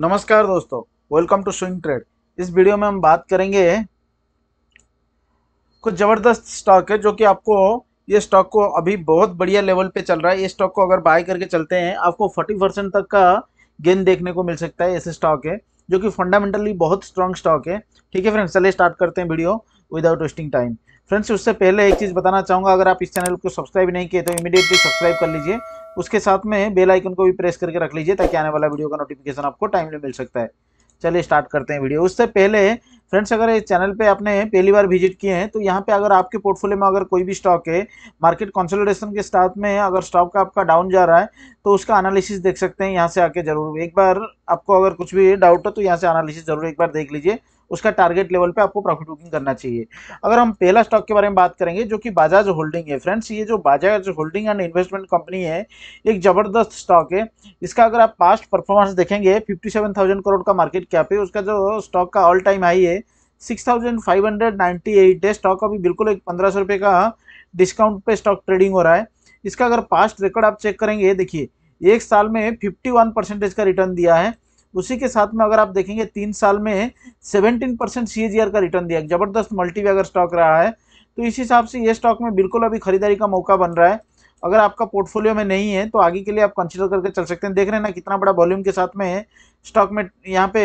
नमस्कार दोस्तों welcome to swing trade इस वीडियो में हम बात करेंगे कुछ ज़बरदस्त स्टॉक है जो कि आपको ये स्टॉक को अभी बहुत बढ़िया लेवल पे चल रहा है ये स्टॉक को अगर बाय करके चलते हैं आपको 40 परसेंट तक का गेन देखने को मिल सकता है ऐसे स्टॉक है जो कि फंडामेंटली बहुत स्ट्रॉन्ग स्टॉक है ठीक है फ्रेंड्स चलिए स्टार्ट करते हैं video without wasting time friends उससे पहले एक चीज़ बताना चाहूँगा अगर आप इस चैनल को सब्सक्राइब नहीं किए तो इमीडिएटली सब्सक्राइब कर लीजिए उसके साथ में बेल आइकन को भी प्रेस करके रख लीजिए ताकि आने वाला वीडियो का नोटिफिकेशन आपको टाइमली मिल सकता है चलिए स्टार्ट करते हैं वीडियो उससे पहले फ्रेंड्स अगर इस चैनल पे आपने पहली बार विजिट किए हैं तो यहाँ पे अगर आपके पोर्टफोलियो में अगर कोई भी स्टॉक है मार्केट कंसोलिडेशन के साथ में अगर स्टॉक का आपका डाउन जा रहा है तो उसका एनालिसिस देख सकते हैं यहाँ से आके जरूर एक बार आपको अगर कुछ भी डाउट हो तो यहाँ से एनालिसिस जरूर एक बार देख लीजिए उसका टारगेट लेवल पे आपको प्रॉफिट बुकिंग करना चाहिए अगर हम पहला स्टॉक के बारे में बात करेंगे जो कि बाजाज होल्डिंग है फ्रेंड्स ये जो Bajaj holding and investment company है एक ज़बरदस्त स्टॉक है इसका अगर आप पास्ट परफॉर्मेंस देखेंगे फिफ्टी सेवन थाउजेंड करोड़ का मार्केट कैप है उसका जो स्टॉक का ऑल टाइम हाई है six thousand five hundred ninety eight है स्टॉक अभी बिल्कुल एक पंद्रह सौ रुपये का डिस्काउंट पे स्टॉक ट्रेडिंग हो रहा है इसका अगर पास्ट रिकॉर्ड आप चेक करेंगे देखिए एक साल में 51 परसेंटेज का रिटर्न दिया है उसी के साथ में अगर आप देखेंगे तीन साल में सेवेंटीन परसेंट सी का रिटर्न दिया जबरदस्त मल्टी अगर स्टॉक रहा है तो इस हिसाब से ये स्टॉक में बिल्कुल अभी खरीदारी का मौका बन रहा है अगर आपका पोर्टफोलियो में नहीं है तो आगे के लिए आप कंसिडर करके चल सकते हैं देख रहे हैं ना कितना बड़ा वॉल्यूम के साथ में स्टॉक में यहाँ पे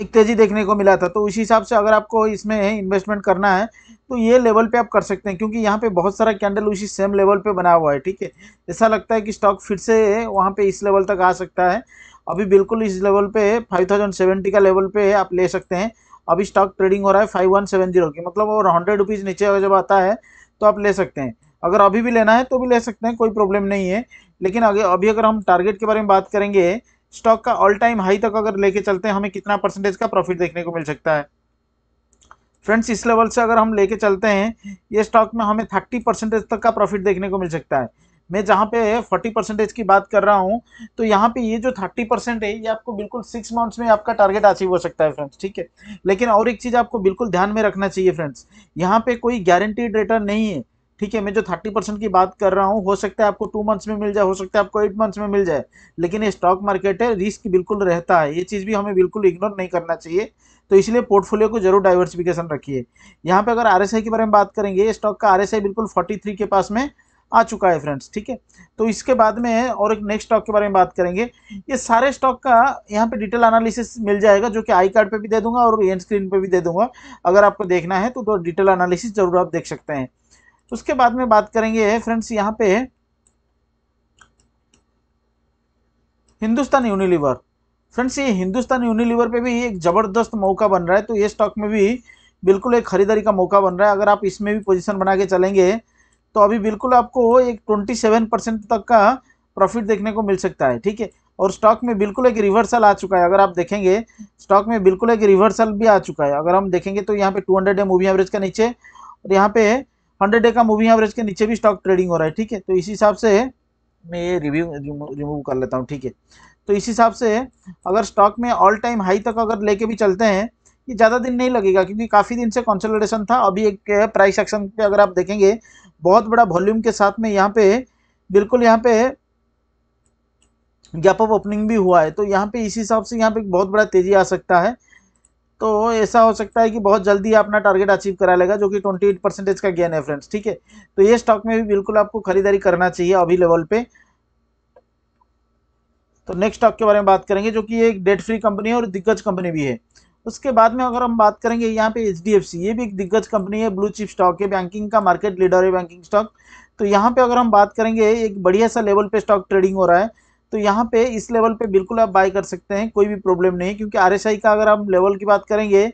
एक तेज़ी देखने को मिला था तो उसी हिसाब से अगर आपको इसमें इन्वेस्टमेंट करना है तो ये लेवल पे आप कर सकते हैं क्योंकि यहाँ पे बहुत सारा कैंडल उसी सेम लेवल पे बना हुआ है ठीक है ऐसा लगता है कि स्टॉक फिर से वहाँ पे इस लेवल तक आ सकता है अभी बिल्कुल इस लेवल पे सेवेंटी का लेवल पे आप ले सकते हैं अभी स्टॉक ट्रेडिंग हो रहा है फाइव वन सेवन जीरो की मतलब और हंड्रेड रुपीज़ नीचे जब आता है तो आप ले सकते हैं अगर अभी भी लेना है तो भी ले सकते हैं कोई प्रॉब्लम नहीं है लेकिन अगर अभी अगर हम टारगेट के बारे में बात करेंगे स्टॉक का ऑल टाइम हाई तक अगर लेके चलते हैं हमें कितना परसेंटेज का प्रॉफिट देखने को मिल सकता है फ्रेंड्स इस लेवल से अगर हम लेके चलते हैं ये स्टॉक में हमें थर्टी परसेंटेज तक का प्रॉफिट देखने को मिल सकता है मैं जहाँ पे फोर्टी परसेंटेज की बात कर रहा हूँ तो यहाँ पे ये जो थर्टी परसेंट है ये आपको बिल्कुल सिक्स मंथ्स में आपका टारगेट अचीव हो सकता है फ्रेंड्स ठीक है लेकिन और एक चीज़ आपको बिल्कुल ध्यान में रखना चाहिए फ्रेंड्स यहाँ पे कोई गारंटीड रिटर्न नहीं है ठीक है मैं जो थर्टी परसेंट की बात कर रहा हूँ हो सकता है आपको टू मंथ्स में मिल जाए हो सकता है आपको एट मंथ्स में मिल जाए लेकिन ये स्टॉक मार्केट है रिस्क बिल्कुल रहता है ये चीज़ भी हमें बिल्कुल इग्नोर नहीं करना चाहिए तो इसलिए पोर्टफोलियो को जरूर डाइवर्सिफिकेशन रखिए यहाँ पे अगर आर के बारे में बात करेंगे ये स्टॉक का आर बिल्कुल फोर्टी के पास में आ चुका है फ्रेंड्स ठीक है तो इसके बाद में और एक नेक्स्ट स्टॉक के बारे में बात करेंगे ये सारे स्टॉक का यहाँ पे डिटेल एनालिसिस मिल जाएगा जो कि आई कार्ड पे भी दे दूंगा और एंड स्क्रीन पे भी दे दूंगा अगर आपको देखना है तो, तो डिटेल एनालिसिस जरूर आप देख सकते हैं उसके बाद में बात करेंगे फ्रेंड्स यहाँ पे हिंदुस्तान यूनिलीवर फ्रेंड्स ये हिंदुस्तान यूनिलीवर पे भी एक ज़बरदस्त मौका बन रहा है तो ये स्टॉक में भी बिल्कुल एक खरीदारी का मौका बन रहा है अगर आप इसमें भी पोजीशन बना के चलेंगे तो अभी बिल्कुल आपको एक ट्वेंटी सेवन परसेंट तक का प्रॉफिट देखने को मिल सकता है ठीक है और स्टॉक में बिल्कुल एक रिवर्सल आ चुका है अगर आप देखेंगे स्टॉक में बिल्कुल एक रिवर्सल भी आ चुका है अगर हम देखेंगे तो यहाँ पे हंड्रेड है मूवी एवरेज का नीचे और यहाँ पे हंड्रेड डे का मूविंग एवरेज के नीचे भी स्टॉक ट्रेडिंग हो रहा है ठीक है तो इसी हिसाब से मैं ये रिव्यू रिमूव कर लेता हूँ ठीक है तो इसी हिसाब से अगर स्टॉक में ऑल टाइम हाई तक अगर लेके भी चलते हैं ये ज़्यादा दिन नहीं लगेगा क्योंकि काफ़ी दिन से कॉन्सल्टेशन था अभी एक प्राइस एक्शन पे अगर आप देखेंगे बहुत बड़ा वॉल्यूम के साथ में यहाँ पे बिल्कुल यहाँ पे गैप ऑफ ओपनिंग भी हुआ है तो यहाँ पे इस हिसाब से यहाँ पे बहुत बड़ा तेज़ी आ सकता है तो ऐसा हो सकता है कि बहुत जल्दी अपना टारगेट अचीव करा लेगा जो कि ट्वेंटी एट परसेंटेज का गेन है फ्रेंड्स ठीक है तो ये स्टॉक में भी बिल्कुल आपको खरीदारी करना चाहिए अभी लेवल पे तो नेक्स्ट स्टॉक के बारे में बात करेंगे जो कि एक डेट फ्री कंपनी है और दिग्गज कंपनी भी है उसके बाद में अगर हम बात करेंगे यहाँ पे एच ये भी एक दिग्गज कंपनी है ब्लू चिप स्टॉक है बैंकिंग का मार्केट लीडर है बैंकिंग स्टॉक तो यहाँ पे अगर हम बात करेंगे एक बढ़िया सा लेवल पे स्टॉक ट्रेडिंग हो रहा है तो यहाँ पे इस लेवल पे बिल्कुल आप बाय कर सकते हैं कोई भी प्रॉब्लम नहीं क्योंकि आर का अगर आप लेवल की बात करेंगे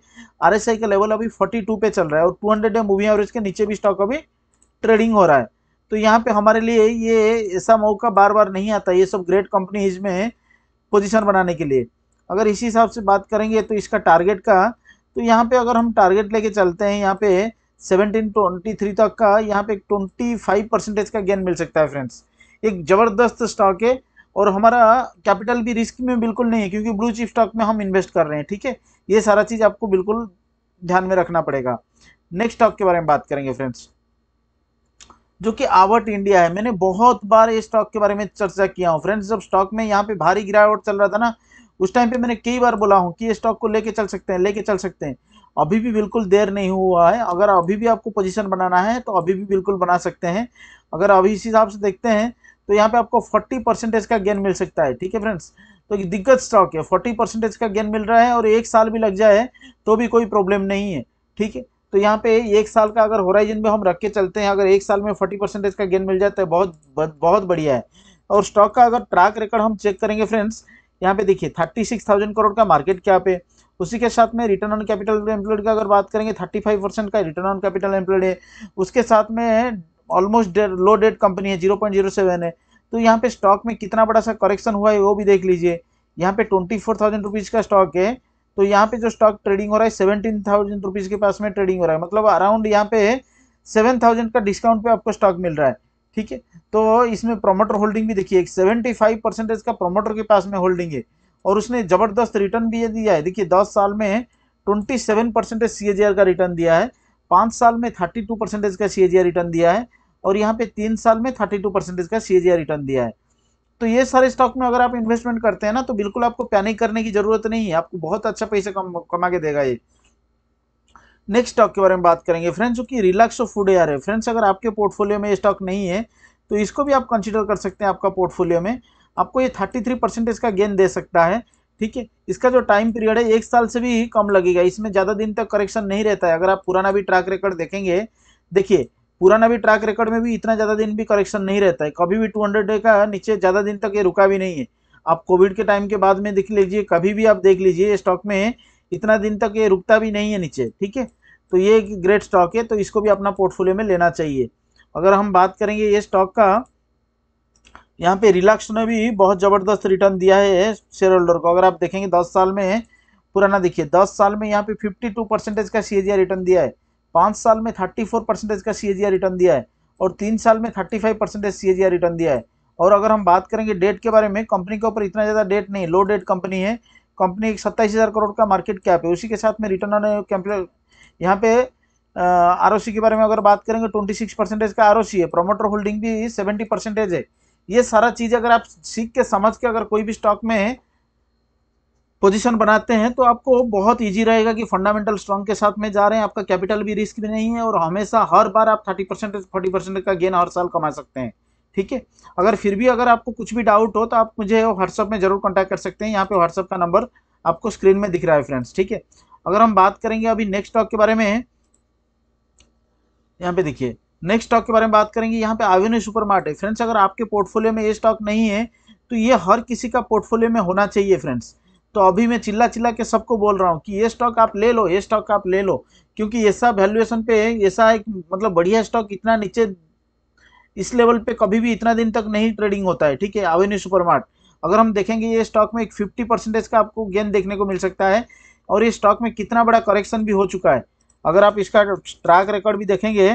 आर का लेवल अभी 42 पे चल रहा है और 200 हंड्रेड मूविंग एवरेज के नीचे भी स्टॉक अभी ट्रेडिंग हो रहा है तो यहाँ पे हमारे लिए ये ऐसा मौका बार बार नहीं आता ये सब ग्रेट कंपनीज में पोजिशन बनाने के लिए अगर इसी हिसाब से बात करेंगे तो इसका टारगेट का तो यहाँ पे अगर हम टारगेट लेके चलते हैं यहाँ पे सेवनटीन ट्वेंटी थ्री तक का यहाँ पे ट्वेंटी फाइव परसेंटेज का गेन मिल सकता है फ्रेंड्स एक ज़बरदस्त स्टॉक है और हमारा कैपिटल भी रिस्क में बिल्कुल नहीं है क्योंकि ब्लू चिप स्टॉक में हम इन्वेस्ट कर रहे हैं ठीक है ये सारा चीज़ आपको बिल्कुल ध्यान में रखना पड़ेगा नेक्स्ट स्टॉक के बारे में बात करेंगे फ्रेंड्स जो कि आवर्ट इंडिया है मैंने बहुत बार ये स्टॉक के बारे में चर्चा किया हूँ फ्रेंड्स जब स्टॉक में यहाँ पे भारी गिरावट चल रहा था ना उस टाइम पे मैंने कई बार बोला हूँ कि ये स्टॉक को लेके चल सकते हैं लेके चल सकते हैं अभी भी बिल्कुल देर नहीं हुआ है अगर अभी भी आपको पोजीशन बनाना है तो अभी भी बिल्कुल बना सकते हैं अगर अभी इस हिसाब से देखते हैं तो यहाँ पे आपको 40 परसेंटेज का गेन मिल सकता है ठीक है फ्रेंड्स तो दिग्गज स्टॉक है 40 परसेंटेज का गेन मिल रहा है और एक साल भी लग जाए तो भी कोई प्रॉब्लम नहीं है ठीक है तो यहाँ पे एक साल का अगर होराइजन में हम रख के चलते हैं अगर एक साल में फोर्टी परसेंटेज का गेन मिल जाता तो है बहुत बहुत बढ़िया है और स्टॉक का अगर ट्रैक रिकॉर्ड हम चेक करेंगे फ्रेंड्स यहाँ पे देखिए थर्टी सिक्स थाउजेंड करोड़ का मार्केट क्या पे उसी के साथ में रिटर्न ऑन कैपिटल एम्प्लॉयड का अगर बात करेंगे थर्टी फाइव परसेंट का रिटर्न ऑन कैपिटल एम्प्लॉयड है उसके साथ में ऑलमोस्ट लो डेट कंपनी है जीरो पॉइंट जीरो सेवन है तो यहाँ पे स्टॉक में कितना बड़ा सा करेक्शन हुआ है वो भी देख लीजिए यहाँ पे ट्वेंटी फोर थाउजेंड रुपीज़ का स्टॉक है तो यहाँ पे जो स्टॉक ट्रेडिंग हो रहा है सेवनटीन थाउजेंड रुपीज़ के पास में ट्रेडिंग हो रहा है मतलब अराउंड यहाँ पे सेवन थाउजेंड का डिस्काउंट पे आपको स्टॉक मिल रहा है ठीक है तो इसमें प्रोमोटर होल्डिंग भी देखिए सेवेंटी फाइव परसेंटेज का प्रोमोटर के पास में होल्डिंग है और उसने ज़बरदस्त रिटर्न भी दिया है देखिए दस साल में ट्वेंटी सेवन परसेंटेज सी का रिटर्न दिया है पाँच साल में थर्टी टू परसेंटेज का सी रिटर्न दिया है और यहाँ पे तीन साल में थर्टी टू परसेंटेज का सी रिटर्न दिया है तो ये सारे स्टॉक में अगर आप इन्वेस्टमेंट करते हैं ना तो बिल्कुल आपको पैनिक करने की जरूरत नहीं है आपको बहुत अच्छा पैसा कम, कमा के देगा ये नेक्स्ट स्टॉक के बारे में बात करेंगे फ्रेंड्स क्योंकि रिलैक्सो फूड एयर है फ्रेंड्स अगर आपके पोर्टफोलियो में ये स्टॉक नहीं है तो इसको भी आप कंसिडर कर सकते हैं आपका पोर्टफोलियो में आपको ये थर्टी थ्री परसेंटेज का गेन दे सकता है ठीक है इसका जो टाइम पीरियड है एक साल से भी कम लगेगा इसमें ज़्यादा दिन तक करेक्शन नहीं रहता है अगर आप पुराना भी ट्रैक रिकॉर्ड देखेंगे देखिए पुराना भी ट्रैक रिकॉर्ड में भी इतना ज़्यादा दिन भी करेक्शन नहीं रहता है कभी भी 200 डे का नीचे ज़्यादा दिन तक ये रुका भी नहीं है आप कोविड के टाइम के बाद में देख लीजिए कभी भी आप देख लीजिए स्टॉक में इतना दिन तक ये रुकता भी नहीं है नीचे ठीक है तो ये ग्रेट स्टॉक है तो इसको भी अपना पोर्टफोलियो में लेना चाहिए अगर हम बात करेंगे ये स्टॉक का यहाँ पे रिलैक्स ने भी बहुत ज़बरदस्त रिटर्न दिया है शेयर होल्डर को अगर आप देखेंगे दस साल में पुराना देखिए दस साल में यहाँ पे फिफ्टी टू परसेंटेज का सी रिटर्न दिया है पाँच साल में थर्टी फोर परसेंटेज का सी रिटर्न दिया है और तीन साल में थर्टी फाइव परसेंटेज सी रिटर्न दिया है और अगर हम बात करेंगे डेट के बारे में कंपनी के ऊपर इतना ज़्यादा डेट नहीं लो डेट कंपनी है कंपनी एक सत्ताईस हज़ार करोड़ का मार्केट कैप है उसी के साथ में रिटर्न ऑन कैपिटल यहाँ पे आर के बारे में अगर बात करेंगे ट्वेंटी सिक्स परसेंटेज का आर है प्रोमोटर होल्डिंग भी सेवेंटी परसेंटेज है ये सारा चीज़ अगर आप सीख के समझ के अगर कोई भी स्टॉक में है पोजीशन बनाते हैं तो आपको बहुत इजी रहेगा कि फंडामेंटल स्ट्रॉन्ग के साथ में जा रहे हैं आपका कैपिटल भी रिस्क भी नहीं है और हमेशा हर बार आप थर्टी परसेंट फोर्टी परसेंट का गेन हर साल कमा सकते हैं ठीक है अगर फिर भी अगर आपको कुछ भी डाउट हो तो आप मुझे व्हाट्सअप में जरूर कॉन्टैक्ट कर सकते हैं यहाँ पे व्हाट्सअप का नंबर आपको स्क्रीन में दिख रहा है फ्रेंड्स ठीक है अगर हम बात करेंगे अभी नेक्स्ट स्टॉक के बारे में यहाँ पे देखिए नेक्स्ट स्टॉक के बारे में बात करेंगे यहाँ पे आवेन्यू सुपर मार्ट है फ्रेंड्स अगर आपके पोर्टफोलियो में ये स्टॉक नहीं है तो ये हर किसी का पोर्टफोलियो में होना चाहिए फ्रेंड्स तो अभी मैं चिल्ला चिल्ला के सबको बोल रहा हूँ कि ये स्टॉक आप ले लो ये स्टॉक आप ले लो क्योंकि ऐसा वैल्यूएशन पे ऐसा एक मतलब बढ़िया स्टॉक इतना नीचे इस लेवल पे कभी भी इतना दिन तक नहीं ट्रेडिंग होता है ठीक है आवेन्यू सुपरमार्ट अगर हम देखेंगे ये स्टॉक में एक फिफ्टी परसेंटेज का आपको गेन देखने को मिल सकता है और ये स्टॉक में कितना बड़ा करेक्शन भी हो चुका है अगर आप इसका ट्रैक रिकॉर्ड भी देखेंगे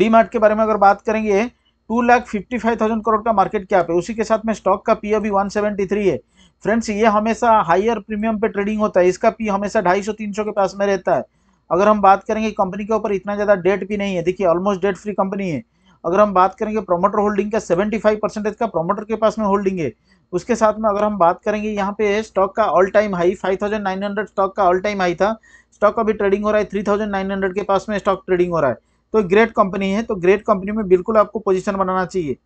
डी के बारे में अगर बात करेंगे two lakh fifty five thousand crore का मार्केट कैप है उसी के साथ में स्टॉक का पी अभी वन सेवेंटी थ्री है फ्रेंड्स ये हमेशा हायर प्रीमियम पे ट्रेडिंग होता है इसका पी हमेशा ढाई सौ तीन सौ के पास में रहता है अगर हम बात करेंगे कंपनी के ऊपर इतना ज़्यादा डेट भी नहीं है देखिए ऑलमोस्ट डेट फ्री कंपनी है अगर हम बात करेंगे प्रोमोटर होल्डिंग का सेवेंटी फाइव परसेंटेज का प्रोमोटर के पास में होल्डिंग है उसके साथ में अगर हम बात करेंगे यहाँ पे स्टॉक का all time high hundred stock का ऑल टाइम हाई था स्टॉक अभी ट्रेडिंग हो रहा है हंड्रेड के पास में स्टॉक ट्रेडिंग हो रहा है तो ग्रेट कंपनी है तो ग्रेट कंपनी में बिल्कुल आपको पोजिशन बनाना चाहिए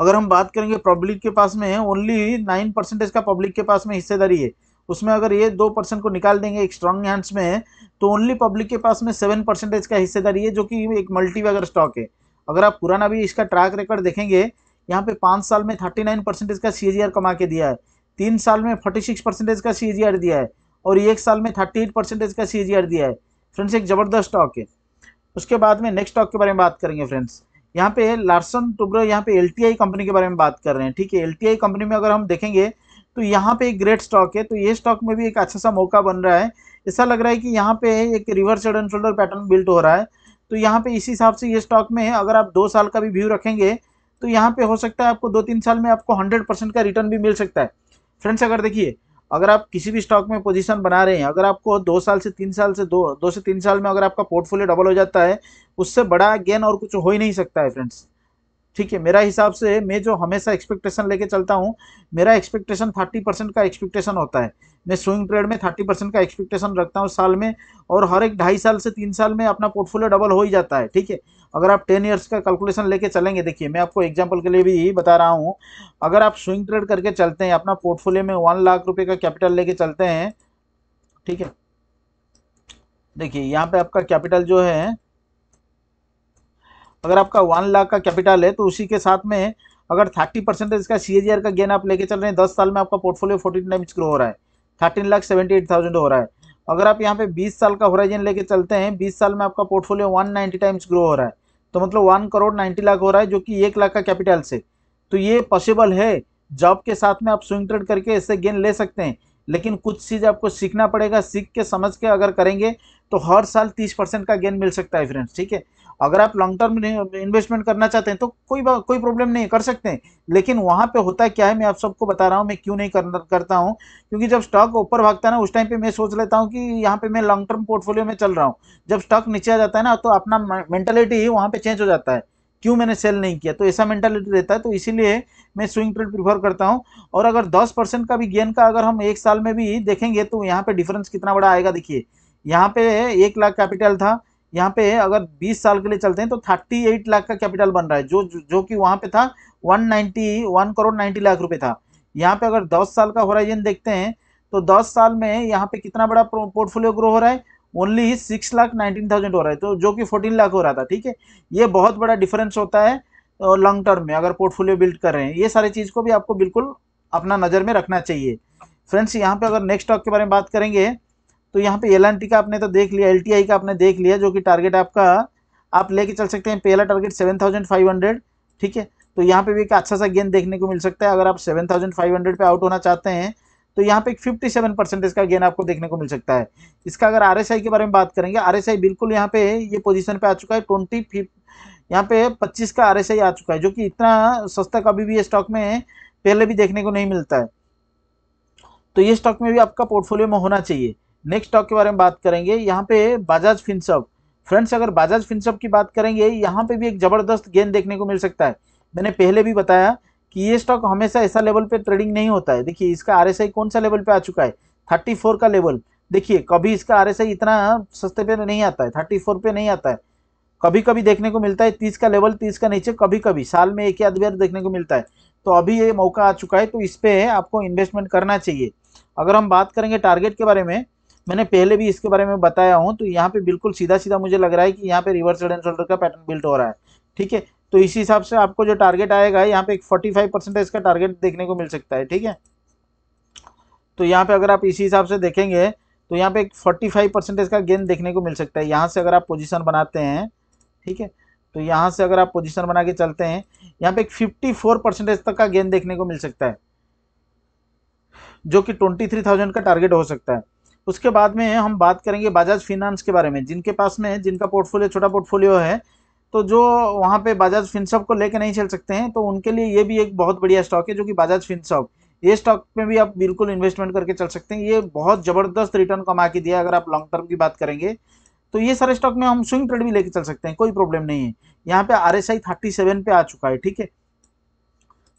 अगर हम बात करेंगे पब्लिक के पास में है ओनली नाइन परसेंटेज का पब्लिक के पास में हिस्सेदारी है उसमें अगर ये दो परसेंट को निकाल देंगे एक स्ट्रॉन्ग हैंड्स में तो ओनली पब्लिक के पास में सेवन परसेंटेज का हिस्सेदारी है जो कि एक मल्टी वगैरह स्टॉक है अगर आप पुराना भी इसका ट्रैक रिकॉर्ड देखेंगे यहाँ पे पाँच साल में थर्टी नाइन परसेंटेज का सी कमा के दिया है तीन साल में फोर्टी सिक्स परसेंटेज का सी दिया है और एक साल में थर्टी एट परसेंटेज का सी दिया है फ्रेंड्स एक ज़बरदस्त स्टॉक है उसके बाद में नेक्स्ट स्टॉक के बारे में बात करेंगे फ्रेंड्स यहाँ पे लार्सन टुब्रो यहाँ पे एल कंपनी के बारे में बात कर रहे हैं ठीक है एल कंपनी में अगर हम देखेंगे तो यहाँ पे एक ग्रेट स्टॉक है तो ये स्टॉक में भी एक अच्छा सा मौका बन रहा है ऐसा लग रहा है कि यहाँ पे एक reverse head and shoulder pattern built हो रहा है तो यहाँ पे इसी हिसाब से ये स्टॉक में अगर आप दो साल का भी व्यू रखेंगे तो यहाँ पे हो सकता है आपको दो तीन साल में आपको हंड्रेड परसेंट का रिटर्न भी मिल सकता है फ्रेंड्स अगर देखिए अगर आप किसी भी स्टॉक में पोजीशन बना रहे हैं अगर आपको दो साल से तीन साल से दो दो से तीन साल में अगर आपका पोर्टफोलियो डबल हो जाता है उससे बड़ा गेन और कुछ हो ही नहीं सकता है फ्रेंड्स ठीक है मेरा हिसाब से मैं जो हमेशा एक्सपेक्टेशन लेके चलता हूँ मेरा एक्सपेक्टेशन थर्टी परसेंट का एक्सपेक्टेशन होता है मैं स्विंग ट्रेड में थर्टी परसेंट का एक्सपेक्टेशन रखता हूँ साल में और हर एक ढाई साल से तीन साल में अपना पोर्टफोलियो डबल हो ही जाता है ठीक है अगर आप टेन ईयर्स का कैलकुलेशन लेके चलेंगे देखिए मैं आपको एग्जाम्पल के लिए भी यही बता रहा हूँ अगर आप स्विंग ट्रेड करके चलते हैं अपना पोर्टफोलियो में वन लाख रुपये का कैपिटल लेके चलते हैं ठीक है देखिए यहाँ पे आपका कैपिटल जो है अगर आपका वन लाख का कैपिटल है तो उसी के साथ में अगर थर्टी परसेंटेज का सी का गेन आप लेके चल रहे हैं दस साल में आपका पोर्टफोलियो फोर्टीन टाइम्स ग्रो हो रहा है thirteen lakh seventy eight thousand हो रहा है अगर आप यहाँ पे 20 साल का होराइजन लेके चलते हैं 20 साल में आपका पोर्टफोलियो 190 टाइम्स ग्रो हो रहा है तो मतलब वन करोड़ 90 लाख हो रहा है जो कि एक लाख का कैपिटल से तो ये पॉसिबल है जॉब के साथ में आप स्विंग ट्रेड करके इससे गेन ले सकते हैं लेकिन कुछ चीज़ आपको सीखना पड़ेगा सीख के समझ के अगर करेंगे तो हर साल तीस परसेंट का गेन मिल सकता है फ्रेंड्स ठीक है अगर आप लॉन्ग टर्म इन्वेस्टमेंट करना चाहते हैं तो कोई कोई प्रॉब्लम नहीं कर सकते हैं लेकिन वहाँ पे होता क्या है मैं आप सबको बता रहा हूँ मैं क्यों नहीं कर, करता हूँ क्योंकि जब स्टॉक ऊपर भागता है ना उस टाइम पे मैं सोच लेता हूँ कि यहाँ पे मैं लॉन्ग टर्म पोर्टफोलियो में चल रहा हूँ जब स्टॉक नीचे आ जाता है ना तो अपना मेंटेलिटी ही वहाँ पर चेंज हो जाता है क्यों मैंने सेल नहीं किया तो ऐसा मेंटेलिटी रहता है तो इसीलिए मैं स्विंग ट्रेड प्रीफर करता हूँ और अगर दस परसेंट का भी गेन का अगर हम एक साल में भी देखेंगे तो यहाँ पर डिफरेंस कितना बड़ा आएगा देखिए यहाँ पे एक लाख कैपिटल था यहाँ पे अगर 20 साल के लिए चलते हैं तो 38 लाख का कैपिटल बन रहा है जो जो कि वहाँ पे था 190 1 करोड़ 90 लाख रुपए था यहाँ पे अगर 10 साल का होराइजन देखते हैं तो 10 साल में यहाँ पे कितना बड़ा पोर्टफोलियो ग्रो हो रहा है only six lakh nineteen thousand हो रहा है तो जो कि फोर्टीन लाख हो रहा था ठीक है ये बहुत बड़ा डिफरेंस होता है लॉन्ग टर्म में अगर पोर्टफोलियो बिल्ड कर रहे हैं ये सारी चीज़ को भी आपको बिल्कुल अपना नज़र में रखना चाहिए फ्रेंड्स यहाँ पे अगर नेक्स्ट स्टॉक के बारे में बात करेंगे तो यहाँ पे एल का आपने तो देख लिया एल का आपने देख लिया जो कि टारगेट आपका आप लेके चल सकते हैं पहला target seven thousand five hundred ठीक है तो यहाँ पे भी एक अच्छा सा गेंद देखने को मिल सकता है अगर आप सेवन थाउजेंड फाइव हंड्रेड पे आउट होना चाहते हैं तो यहाँ पे एक फिफ्टी सेवन परसेंटेज का गेन आपको देखने को मिल सकता है इसका अगर आर के बारे में बात करेंगे आर बिल्कुल यहाँ पे ये पोजिशन पर पे आ चुका है ट्वेंटी यहाँ पे पच्चीस का आर आ चुका है जो कि इतना सस्ता कभी भी ये स्टॉक में पहले भी देखने को नहीं मिलता है तो ये स्टॉक में भी आपका पोर्टफोलियो में होना चाहिए नेक्स्ट स्टॉक के बारे में बात करेंगे यहाँ पे बजाज फिनसअप फ्रेंड्स अगर बजाज फिनसअप की बात करेंगे यहाँ पे भी एक जबरदस्त गेंद देखने को मिल सकता है मैंने पहले भी बताया कि ये स्टॉक हमेशा ऐसा लेवल पे ट्रेडिंग नहीं होता है देखिए इसका आर कौन सा लेवल पे आ चुका है 34 का लेवल देखिए कभी इसका आर इतना सस्ते पे नहीं आता है थर्टी पे नहीं आता है कभी कभी देखने को मिलता है तीस का लेवल तीस का नीचे कभी कभी साल में एक आध बार देखने को मिलता है तो अभी ये मौका आ चुका है तो इस पर आपको इन्वेस्टमेंट करना चाहिए अगर हम बात करेंगे टारगेट के बारे में मैंने पहले भी इसके बारे में बताया हूँ तो यहाँ पे बिल्कुल सीधा सीधा मुझे लग रहा है कि यहाँ पे रिवर्स हेड एंड शोल्डर का पैटर्न बिल्ट हो रहा है ठीक है तो इसी हिसाब से आपको जो टारगेट आएगा यहाँ पे एक फोर्टी फाइव परसेंटेज का टारगेट देखने को मिल सकता है ठीक है तो यहाँ पे अगर आप इसी हिसाब से देखेंगे तो यहाँ पे एक फोर्टी फाइव परसेंटेज का गेंद देखने को मिल सकता है यहाँ से अगर आप पोजिशन बनाते हैं ठीक है तो यहाँ से अगर आप पोजिशन बना के चलते हैं यहाँ पे एक फिफ्टी फोर परसेंटेज तक का गेंद देखने को मिल सकता है जो कि ट्वेंटी थ्री थाउजेंड का टारगेट हो सकता है उसके बाद में हम बात करेंगे बजाज फिनांस के बारे में जिनके पास में जिनका पोर्टफोलियो छोटा पोर्टफोलियो है तो जो वहाँ पे बजाज फिनसॉप को लेकर नहीं चल सकते हैं तो उनके लिए ये भी एक बहुत बढ़िया स्टॉक है जो कि बजाज फिनसॉप ये स्टॉक में भी आप बिल्कुल इन्वेस्टमेंट करके चल सकते हैं ये बहुत ज़बरदस्त रिटर्न कमा के दिया अगर आप लॉन्ग टर्म की बात करेंगे तो ये सारे स्टॉक में हम स्विंग ट्रेड भी लेके चल सकते हैं कोई प्रॉब्लम नहीं है यहाँ पे R S I thirty seven पे आ चुका है ठीक है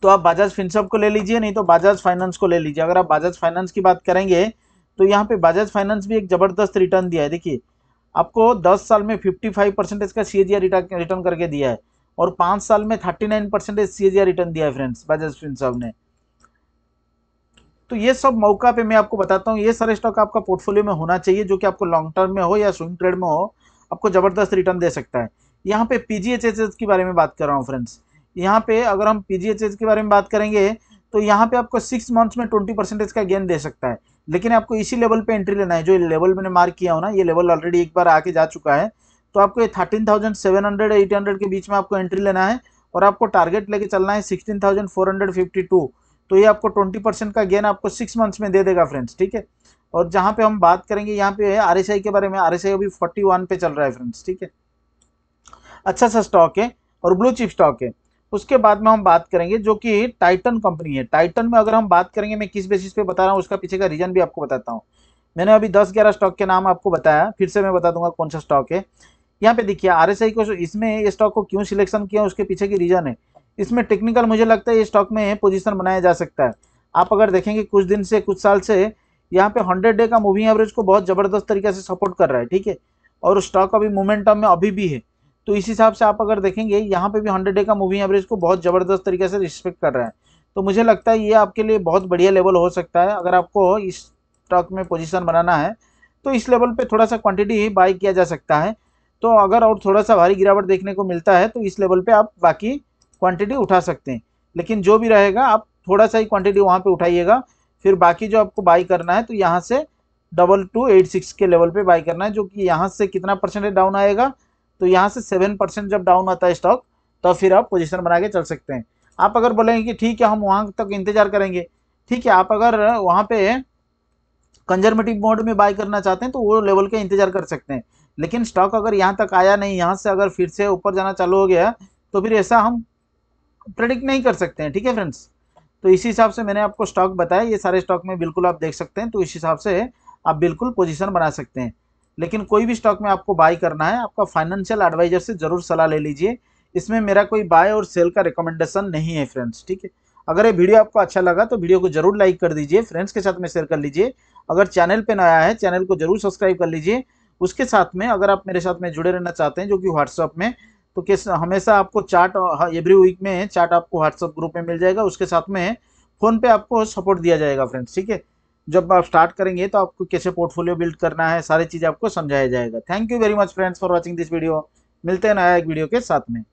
तो आप बजाज फिनसॉप को ले लीजिए नहीं तो बजाज फाइनेंस को ले लीजिए अगर आप बजाज फाइनेंस की बात करेंगे तो यहाँ पे बजाज फाइनेंस भी एक ज़बरदस्त रिटर्न दिया है देखिए आपको 10 साल में 55 परसेंटेज का सी रिटर्न करके दिया है और पाँच साल में 39 परसेंटेज सी रिटर्न दिया है फ्रेंड्स बजाज फिन साहब ने तो ये सब मौका पे मैं आपको बताता हूँ ये सारे स्टॉक आपका पोर्टफोलियो में होना चाहिए जो कि आपको लॉन्ग टर्म में हो या स्विंग ट्रेड में हो आपको ज़बरदस्त रिटर्न दे सकता है यहाँ पे पी के बारे में बात कर रहा हूँ फ्रेंड्स यहाँ पे अगर हम पी के बारे में बात करेंगे तो यहाँ पे आपको सिक्स मंथ्स में ट्वेंटी परसेंटेज का गेन दे सकता है लेकिन आपको इसी लेवल पे एंट्री लेना है जो लेवल मैंने मार्क किया हो ना ये लेवल ऑलरेडी एक बार आके जा चुका है तो आपको ये thirteen thousand seven hundred eight hundred के बीच में आपको एंट्री लेना है और आपको टारगेट लेके चलना है sixteen thousand four hundred fifty two तो ये आपको ट्वेंटी परसेंट का गेन आपको सिक्स मंथ्स में दे देगा फ्रेंड्स ठीक है और जहाँ पे हम बात करेंगे यहाँ पे आर एस आई के बारे में आर एस आई अभी फोर्टी वन पे चल रहा है फ्रेंड्स ठीक है अच्छा सा स्टॉक है और ब्लू चिप स्टॉक है उसके बाद में हम बात करेंगे जो कि टाइटन कंपनी है टाइटन में अगर हम बात करेंगे मैं किस बेसिस पे बता रहा हूँ उसका पीछे का रीजन भी आपको बताता हूँ मैंने अभी दस ग्यारह स्टॉक के नाम आपको बताया फिर से मैं बता दूंगा कौन सा स्टॉक है यहाँ पे देखिए आर एस को इसमें ये स्टॉक को क्यों सिलेक्शन किया उसके पीछे की रीजन है इसमें टेक्निकल मुझे लगता है ये स्टॉक में पोजिशन बनाया जा सकता है आप अगर देखेंगे कुछ दिन से कुछ साल से यहाँ पे हंड्रेड डे का मूविंग एवरेज को बहुत ज़बरदस्त तरीके से सपोर्ट कर रहा है ठीक है और स्टॉक अभी मोमेंटम में अभी भी है तो इस हिसाब से आप अगर देखेंगे यहाँ पे भी हंड्रेड डे का मूविंग एवरेज को बहुत ज़बरदस्त तरीके से रिस्पेक्ट कर रहे हैं तो मुझे लगता है ये आपके लिए बहुत बढ़िया लेवल हो सकता है अगर आपको इस स्टॉक में पोजिशन बनाना है तो इस लेवल पर थोड़ा सा क्वान्टिटी ही बाई किया जा सकता है तो अगर और थोड़ा सा भारी गिरावट देखने को मिलता है तो इस लेवल पर आप बाकी क्वान्टिटी उठा सकते हैं लेकिन जो भी रहेगा आप थोड़ा सा ही क्वांटिटी वहाँ पे उठाइएगा फिर बाकी जो आपको बाई करना है तो यहाँ से डबल टू एट सिक्स के लेवल पे बाई करना है जो कि यहाँ से कितना परसेंटेज डाउन आएगा तो यहाँ से सेवन परसेंट जब डाउन आता है स्टॉक तो फिर आप पोजिशन बना के चल सकते हैं आप अगर बोलेंगे कि ठीक है हम वहाँ तक इंतजार करेंगे ठीक है आप अगर वहाँ पे कंजर्वेटिव मोड में बाय करना चाहते हैं तो वो लेवल का इंतजार कर सकते हैं लेकिन स्टॉक अगर यहाँ तक आया नहीं यहाँ से अगर फिर से ऊपर जाना चालू हो गया तो फिर ऐसा हम प्रेडिक्ट नहीं कर सकते हैं ठीक है फ्रेंड्स तो इसी हिसाब से मैंने आपको स्टॉक बताया ये सारे स्टॉक में बिल्कुल आप देख सकते हैं तो इस हिसाब से आप बिल्कुल पोजिशन बना सकते हैं लेकिन कोई भी स्टॉक में आपको बाय करना है आपका फाइनेंशियल एडवाइजर से ज़रूर सलाह ले लीजिए इसमें मेरा कोई बाय और सेल का रिकमेंडेशन नहीं है फ्रेंड्स ठीक है अगर ये वीडियो आपको अच्छा लगा तो वीडियो को जरूर लाइक कर दीजिए फ्रेंड्स के साथ में शेयर कर लीजिए अगर चैनल पर नया है चैनल को जरूर सब्सक्राइब कर लीजिए उसके साथ में अगर आप मेरे साथ में जुड़े रहना चाहते हैं जो कि व्हाट्सअप में तो किस हमेशा आपको चार्ट एवरी वीक में चार्ट आपको व्हाट्सअप ग्रुप में मिल जाएगा उसके साथ में फ़ोन पे आपको सपोर्ट दिया जाएगा फ्रेंड्स ठीक है जब आप स्टार्ट करेंगे तो आपको कैसे पोर्टफोलियो बिल्ड करना है सारी चीज़ आपको समझाया जाएगा thank you very much friends for watching this video मिलते हैं नया एक वीडियो के साथ में